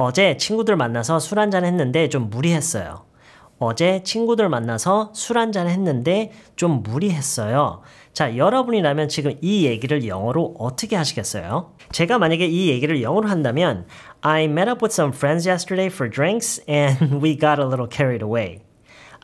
어제 친구들 만나서 술 한 잔 했는데 좀 무리했어요. 어제 친구들 만나서 술 한잔 했는데 좀 무리했어요. 자, 여러분이라면 지금 이 얘기를 영어로 어떻게 하시겠어요? 제가 만약에 이 얘기를 영어로 한다면 I met up with some friends yesterday for drinks and we got a little carried away.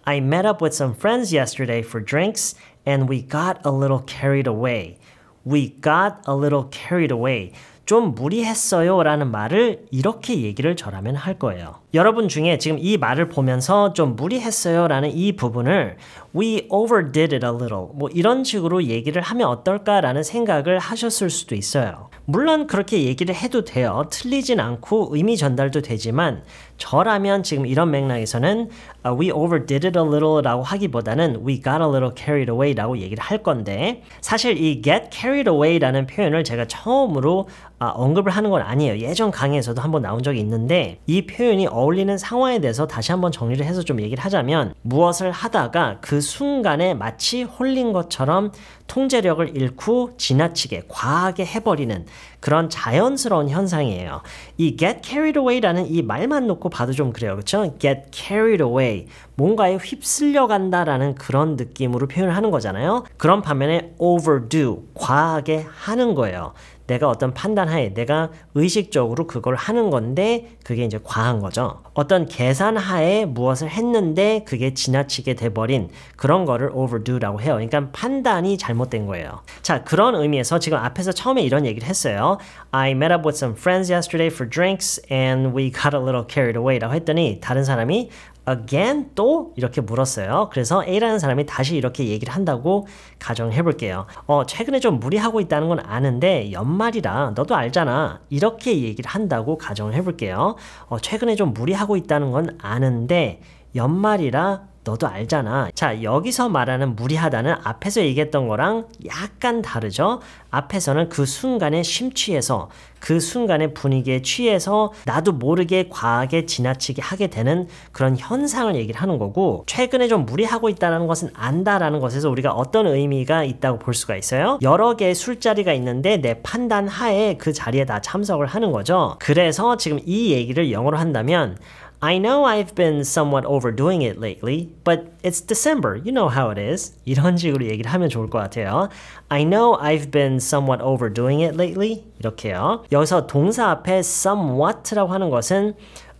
I met up with some friends yesterday for drinks and we got a little carried away. We got a little carried away. 좀 무리했어요 라는 말을 이렇게 얘기를 저라면 할 거예요. 여러분 중에 지금 이 말을 보면서 좀 무리했어요 라는 이 부분을 we overdid it a little 뭐 이런 식으로 얘기를 하면 어떨까라는 생각을 하셨을 수도 있어요. 물론 그렇게 얘기를 해도 돼요. 틀리진 않고 의미 전달도 되지만 저라면 지금 이런 맥락에서는 uh, we overdid it a little 라고 하기보다는 we got a little carried away 라고 얘기를 할 건데 사실 이 get carried away 라는 표현을 제가 처음으로 아, 언급을 하는 건 아니에요. 예전 강의에서도 한번 나온 적이 있는데 이 표현이 어 어울리는 상황에 대해서 다시 한번 정리를 해서 좀 얘기를 하자면 무엇을 하다가 그 순간에 마치 홀린 것처럼 통제력을 잃고 지나치게 과하게 해버리는 그런 자연스러운 현상이에요. 이 get carried away라는 이 말만 놓고 봐도 좀 그래요. 그렇죠? get carried away. 뭔가에 휩쓸려 간다라는 그런 느낌으로 표현을 하는 거잖아요. 그런 반면에 overdo, 과하게 하는 거예요. 내가 어떤 판단하에 내가 의식적으로 그걸 하는 건데 그게 이제 과한 거죠. 어떤 계산하에 무엇을 했는데 그게 지나치게 돼버린 그런 거를 overdo라고 해요. 그러니까 판단이 잘못된 거예요. 자 그런 의미에서 지금 앞에서 처음에 이런 얘기를 했어요. I met up with some friends yesterday for drinks and we got a little carried away 라고 했더니 다른 사람이 again 또 이렇게 물었어요. 그래서 A라는 사람이 다시 이렇게 얘기를 한다고 가정해 볼게요. 어, 최근에 좀 무리하고 있다는 건 아는데 연말이라 너도 알잖아. 이렇게 얘기를 한다고 가정해 볼게요. 어, 최근에 좀 무리하고 있다는 건 아는데 연말이라 너도 알잖아. 자, 여기서 말하는 무리하다는 앞에서 얘기했던 거랑 약간 다르죠? 앞에서는 그 순간에 심취해서 그 순간의 분위기에 취해서 나도 모르게 과하게 지나치게 하게 되는 그런 현상을 얘기를 하는 거고 최근에 좀 무리하고 있다는 것은 안다라는 것에서 우리가 어떤 의미가 있다고 볼 수가 있어요. 여러 개의 술자리가 있는데 내 판단 하에 그 자리에 다 참석을 하는 거죠. 그래서 지금 이 얘기를 영어로 한다면 I know I've been somewhat overdoing it lately, but it's December. You know how it is. 이런 식으로 얘기를 하면 좋을 것 같아요. I know I've been somewhat overdoing it lately. 이렇게요. 여기서 동사 앞에 somewhat라고 하는 것은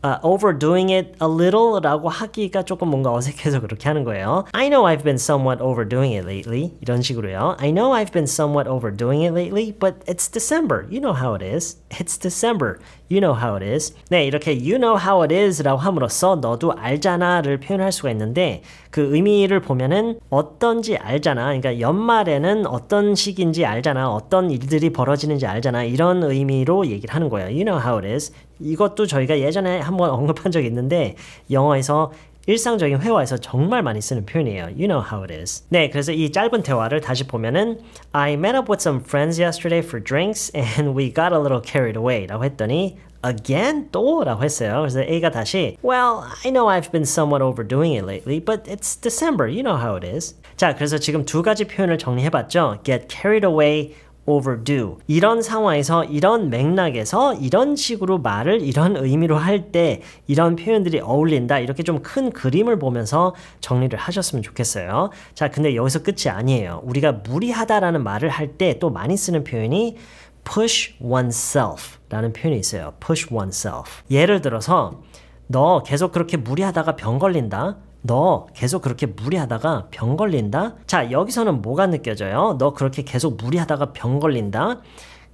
Uh, overdoing it a little라고 하기가 조금 뭔가 어색해서 그렇게 하는 거예요. I know I've been somewhat overdoing it lately. 이런 식으로요. I know I've been somewhat overdoing it lately, but it's December. You know how it is. It's December. You know how it is. 네, 이렇게 you know how it is라고 함으로써 너도 알잖아를 표현할 수가 있는데 그 의미를 보면은 어떤지 알잖아. 그러니까 연말에는 어떤 시기인지 알잖아. 어떤 일들이 벌어지는지 알잖아. 이런 의미로 얘기를 하는 거예요. You know how it is. 이것도 저희가 예전에 한번 언급한 적이 있는데 영어에서 일상적인 회화에서 정말 많이 쓰는 표현이에요. You know how it is. 네, 그래서 이 짧은 대화를 다시 보면은 I met up with some friends yesterday for drinks and we got a little carried away 라고 했더니 again 또 라고 했어요. 그래서 A가 다시 Well, I know I've been somewhat overdoing it lately, but it's December. You know how it is. 자, 그래서 지금 두 가지 표현을 정리해봤죠. get carried away overdue. 이런 상황에서 이런 맥락에서 이런 식으로 말을 이런 의미로 할 때 이런 표현들이 어울린다. 이렇게 좀 큰 그림을 보면서 정리를 하셨으면 좋겠어요. 자, 근데 여기서 끝이 아니에요. 우리가 무리하다라는 말을 할 때 또 많이 쓰는 표현이 push oneself 라는 표현이 있어요. push oneself. 예를 들어서 너 계속 그렇게 무리하다가 병 걸린다. 너 계속 그렇게 무리하다가 병 걸린다? 자, 여기서는 뭐가 느껴져요? 너 그렇게 계속 무리하다가 병 걸린다?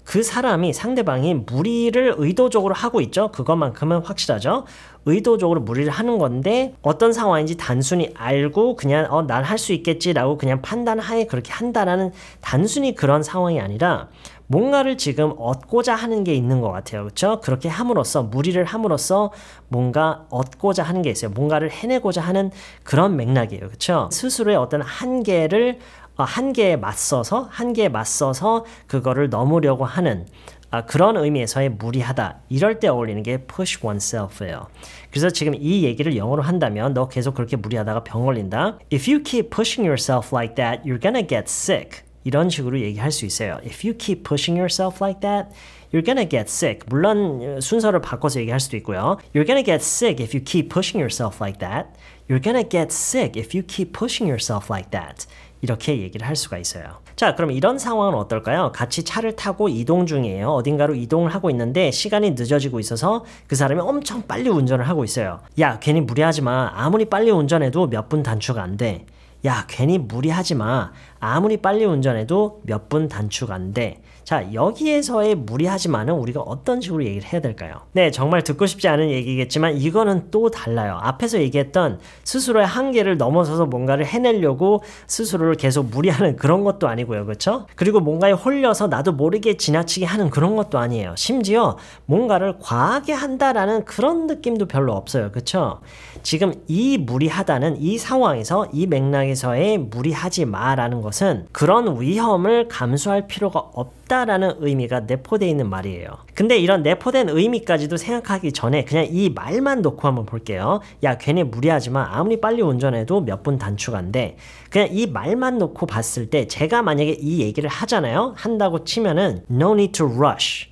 그 사람이 상대방이 무리를 의도적으로 하고 있죠. 그것만큼은 확실하죠. 의도적으로 무리를 하는 건데 어떤 상황인지 단순히 알고 그냥 어난 할 수 있겠지라고 그냥 판단하에 그렇게 한다라는 단순히 그런 상황이 아니라 뭔가를 지금 얻고자 하는 게 있는 것 같아요. 그렇죠? 그렇게 함으로써 무리를 함으로써 뭔가 얻고자 하는 게 있어요. 뭔가를 해내고자 하는 그런 맥락이에요. 그렇죠? 스스로의 어떤 한계를 어, 한계에 맞서서 한계에 맞서서 그거를 넘으려고 하는 아, 그런 의미에서의 무리하다 이럴 때 어울리는 게 push oneself예요. 그래서 지금 이 얘기를 영어로 한다면 너 계속 그렇게 무리하다가 병 걸린다. If you keep pushing yourself like that, you're gonna get sick. 이런 식으로 얘기할 수 있어요. If you keep pushing yourself like that, you're gonna get sick. 물론 순서를 바꿔서 얘기할 수도 있고요. You're gonna get sick if you keep pushing yourself like that. You're gonna get sick if you keep pushing yourself like that. 이렇게 얘기를 할 수가 있어요. 자, 그럼 이런 상황은 어떨까요? 같이 차를 타고 이동 중이에요. 어딘가로 이동을 하고 있는데 시간이 늦어지고 있어서 그 사람이 엄청 빨리 운전을 하고 있어요. 야, 괜히 무리하지 마. 아무리 빨리 운전해도 몇 분 단축 안 돼. 야, 괜히 무리하지 마. 아무리 빨리 운전해도 몇 분 단축 안 돼. 자 여기에서의 무리하지만은 우리가 어떤 식으로 얘기를 해야 될까요? 네 정말 듣고 싶지 않은 얘기겠지만 이거는 또 달라요. 앞에서 얘기했던 스스로의 한계를 넘어서서 뭔가를 해내려고 스스로를 계속 무리하는 그런 것도 아니고요. 그렇죠? 그리고 뭔가에 홀려서 나도 모르게 지나치게 하는 그런 것도 아니에요. 심지어 뭔가를 과하게 한다라는 그런 느낌도 별로 없어요. 그렇죠? 지금 이 무리하다는 이 상황에서 이 맥락에서의 무리하지 마라는 것은 그런 위험을 감수할 필요가 없다 있다라는 의미가 내포되어 있는 말이에요. 근데 이런 내포된 의미까지도 생각하기 전에 그냥 이 말만 놓고 한번 볼게요. 야 괜히 무리하지만 아무리 빨리 운전해도 몇 분 단축한데 그냥 이 말만 놓고 봤을 때 제가 만약에 이 얘기를 하잖아요. 한다고 치면은 no need to rush.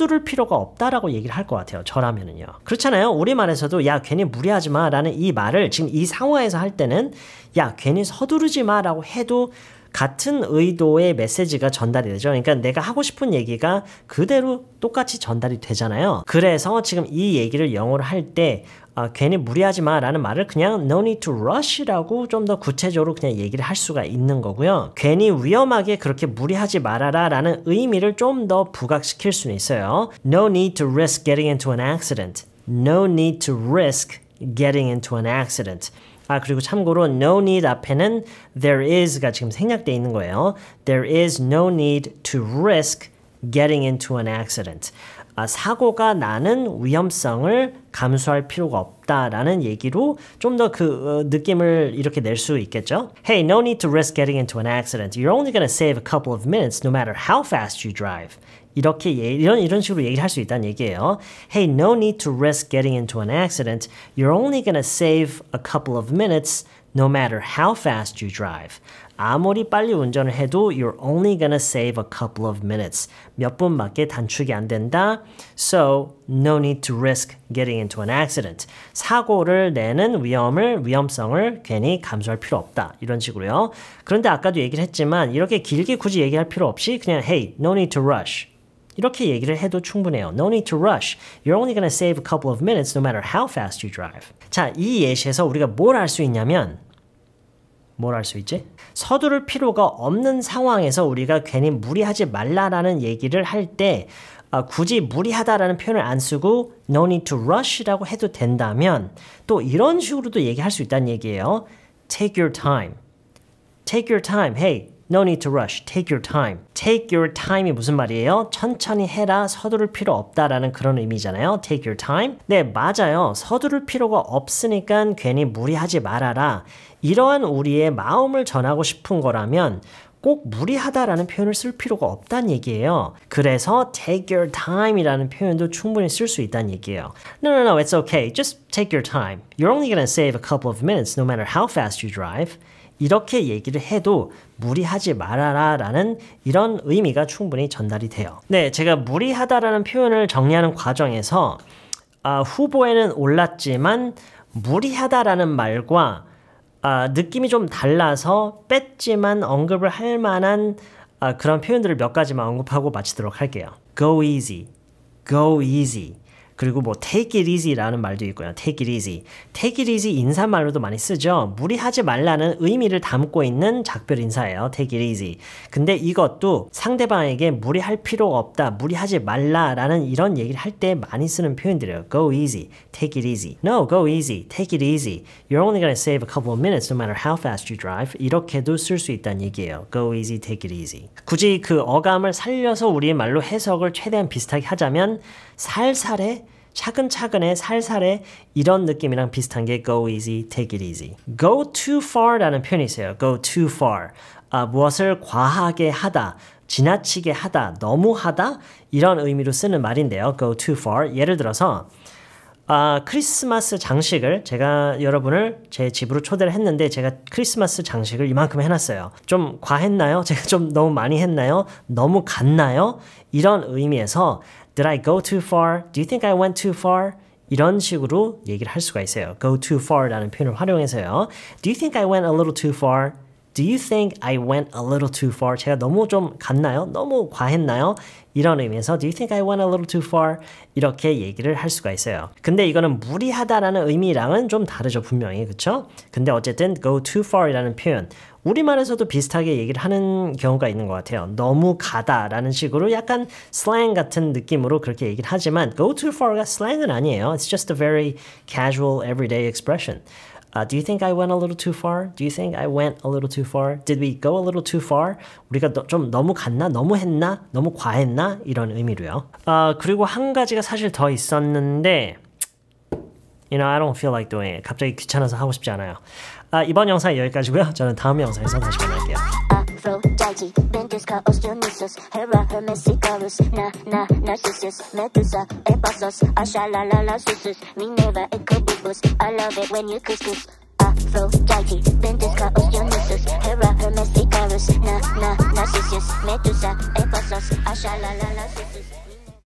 서두를 필요가 없다라고 얘기를 할 것 같아요. 저라면은요. 그렇잖아요. 우리말에서도 야 괜히 무리하지 마라는 이 말을 지금 이 상황에서 할 때는 야 괜히 서두르지 마라고 해도 같은 의도의 메시지가 전달이 되죠. 그러니까 내가 하고 싶은 얘기가 그대로 똑같이 전달이 되잖아요. 그래서 지금 이 얘기를 영어로 할때 아, 괜히 무리하지 마라는 말을 그냥 no need to rush라고 좀 더 구체적으로 그냥 얘기를 할 수가 있는 거고요. 괜히 위험하게 그렇게 무리하지 말아라라는 의미를 좀 더 부각시킬 수는 있어요. No need to risk getting into an accident. No need to risk getting into an accident. 아 그리고 참고로 no need 앞에는 there is가 지금 생략돼 있는 거예요. There is no need to risk getting into an accident. 아, 사고가 나는 위험성을 감수할 필요가 없다라는 얘기로 좀 더그 어, 느낌을 이렇게 낼 수 있겠죠. Hey, no need to risk getting into an accident. You're only going to save a couple of minutes no matter how fast you drive. 이렇게 이런 이런 식으로 얘기를 할 수 있다는 얘기예요. Hey, no need to risk getting into an accident. You're only gonna save a couple of minutes no matter how fast you drive. 아무리 빨리 운전을 해도 you're only gonna save a couple of minutes. 몇 분밖에 단축이 안 된다. So, no need to risk getting into an accident. 사고를 내는 위험을 위험성을 괜히 감수할 필요 없다. 이런 식으로요. 그런데 아까도 얘기를 했지만 이렇게 길게 굳이 얘기할 필요 없이 그냥 hey, no need to rush. 이렇게 얘기를 해도 충분해요. No need to rush. You're only going to save a couple of minutes no matter how fast you drive. 자, 이 예시에서 우리가 뭘알수 있냐면 뭘알수 있지? 서두를 필요가 없는 상황에서 우리가 괜히 무리하지 말라라는 얘기를 할때 아, 굳이 무리하다라는 표현을 안 쓰고 no need to rush라고 해도 된다면 또 이런 식으로도 얘기할 수 있다는 얘기예요. Take your time. Take your time. Hey, No need to rush. Take your time. Take your time이 무슨 말이에요? 천천히 해라. 서두를 필요 없다라는 그런 의미잖아요. Take your time. 네, 맞아요. 서두를 필요가 없으니까 괜히 무리하지 말아라. 이러한 우리의 마음을 전하고 싶은 거라면 꼭 무리하다라는 표현을 쓸 필요가 없다는 얘기예요. 그래서 take your time이라는 표현도 충분히 쓸 수 있다는 얘기예요. No, no, no, it's okay. Just take your time. You're only gonna save a couple of minutes no matter how fast you drive. 이렇게 얘기를 해도 무리하지 말아라 라는 이런 의미가 충분히 전달이 돼요. 네, 제가 무리하다라는 표현을 정리하는 과정에서 아, 후보에는 올랐지만 무리하다라는 말과 아, 느낌이 좀 달라서 뺐지만 언급을 할 만한 아, 그런 표현들을 몇 가지만 언급하고 마치도록 할게요. Go easy, go easy. 그리고 뭐 take it easy라는 말도 있고요. take it easy. take it easy 인사말로도 많이 쓰죠. 무리하지 말라는 의미를 담고 있는 작별 인사예요. take it easy. 근데 이것도 상대방에게 무리할 필요 없다, 무리하지 말라라는 이런 얘기를 할 때 많이 쓰는 표현들이에요. go easy, take it easy. no, go easy, take it easy. you're only gonna save a couple of minutes no matter how fast you drive. 이렇게도 쓸 수 있다는 얘기예요. go easy, take it easy. 굳이 그 어감을 살려서 우리의 말로 해석을 최대한 비슷하게 하자면 살살해 차근차근에 살살에 이런 느낌이랑 비슷한 게 go easy, take it easy. go too far라는 표현이 있어요. go too far. 아, 무엇을 과하게 하다, 지나치게 하다, 너무 하다 이런 의미로 쓰는 말인데요. go too far. 예를 들어서 아, 크리스마스 장식을 제가 여러분을 제 집으로 초대를 했는데 제가 크리스마스 장식을 이만큼 해놨어요. 좀 과했나요? 제가 좀 너무 많이 했나요? 너무 갔나요? 이런 의미에서 Did I go too far? Do you think I went too far? 이런 식으로 얘기를 할 수가 있어요. go too far라는 표현을 활용해서요. Do you think I went a little too far? Do you think I went a little too far? 제가 너무 좀 갔나요? 너무 과했나요? 이런 의미에서 Do you think I went a little too far? 이렇게 얘기를 할 수가 있어요. 근데 이거는 무리하다라는 의미랑은 좀 다르죠 분명히 그쵸? 근데 어쨌든 go too far이라는 표현 우리말에서도 비슷하게 얘기를 하는 경우가 있는 것 같아요. 너무 가다라는 식으로 약간 슬랭 같은 느낌으로 그렇게 얘기를 하지만 go too far가 슬랭은 아니에요. It's just a very casual everyday expression. Uh, do you think I went a little too far? Do you think I went a little too far? Did we go a little too far? 우리가 너, 좀 너무 갔나? 너무 했나? 너무 과했나? 이런 의미로요. 어, 그리고 한 가지가 사실 더 있었는데 You know, I don't feel like doing it. 갑자기 귀찮아서 하고 싶지 않아요. 아, 이번 영상 여기까지고요. 저는 다음 영상에서 다시 만날게요. Nike, Bendiska, Osteonesis, Hera, Hermes, Icarus, Na, Na, Narcissus, Medusa, Epasos, Asha, La, La, La, Susus, Minerva, Ecobubus, I love it when you couscous. Aphrodite, Bendiska, Osteonesis, Hera, Hermes, Icarus, Na, Na, Narcissus, Medusa, Epasos, Asha, La, La, La, Susus.